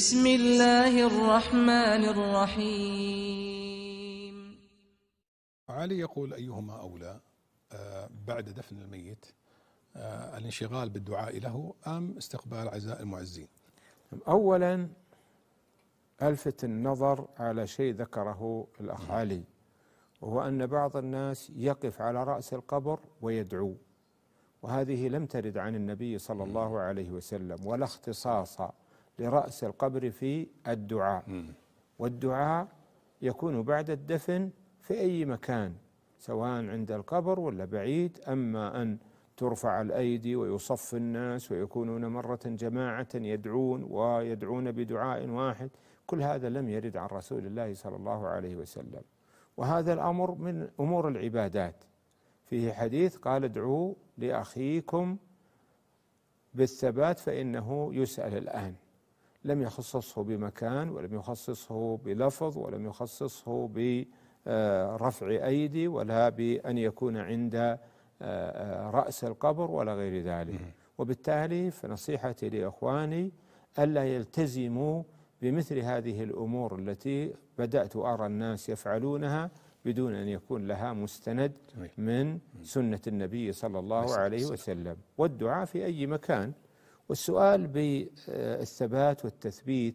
بسم الله الرحمن الرحيم علي يقول أيهما أولى آه، بعد دفن الميت آه، الانشغال بالدعاء له أم استقبال عزاء المعزين أولا ألفت النظر على شيء ذكره الأخ نعم. علي وهو أن بعض الناس يقف على رأس القبر ويدعو وهذه لم ترد عن النبي صلى الله نعم. عليه وسلم ولا اختصاصا لرأس القبر في الدعاء والدعاء يكون بعد الدفن في أي مكان سواء عند القبر ولا بعيد أما أن ترفع الأيدي ويصف الناس ويكونون مرة جماعة يدعون ويدعون بدعاء واحد كل هذا لم يرد عن رسول الله صلى الله عليه وسلم وهذا الأمر من أمور العبادات فيه حديث قال ادعوا لأخيكم بالثبات فإنه يسأل الآن لم يخصصه بمكان ولم يخصصه بلفظ ولم يخصصه برفع أيدي ولا بأن يكون عند آه، آه، رأس القبر ولا غير ذلك وبالتالي فنصيحتي لإخواني ألا يلتزموا بمثل هذه الأمور التي بدأت أرى الناس يفعلونها بدون أن يكون لها مستند من سنة النبي صلى الله عليه وسلم والدعاء في أي مكان والسؤال بالثبات والتثبيت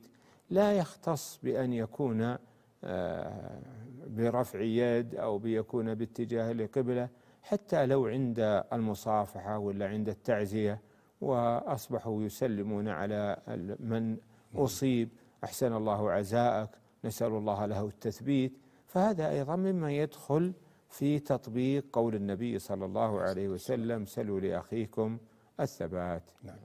لا يختص بأن يكون آه، برفع يد أو بيكون باتجاه القبلة حتى لو عند المصافحة ولا عند التعزية وأصبحوا يسلمون على من أصيب أحسن الله عزاءك نسأل الله له التثبيت فهذا أيضا مما يدخل في تطبيق قول النبي صلى الله عليه وسلم سلوا لأخيكم الثبات نعم.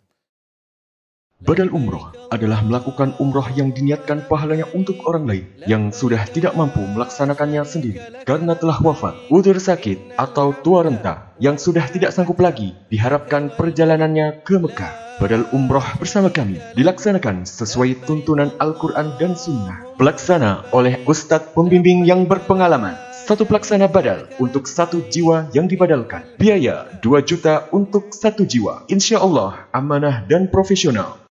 Badal umroh adalah melakukan umroh yang diniatkan pahalanya untuk orang lain yang sudah tidak mampu melaksanakannya sendiri karena telah wafat, udur sakit, atau tua renta yang sudah tidak sanggup lagi diharapkan perjalanannya ke Mekah. Badal umroh bersama kami dilaksanakan sesuai tuntunan Al-Quran dan Sunnah. Pelaksana oleh Ustadz Pembimbing yang berpengalaman. Satu pelaksana badal untuk satu jiwa yang dibadalkan. Biaya 2 juta untuk satu jiwa. Insya Allah amanah dan profesional.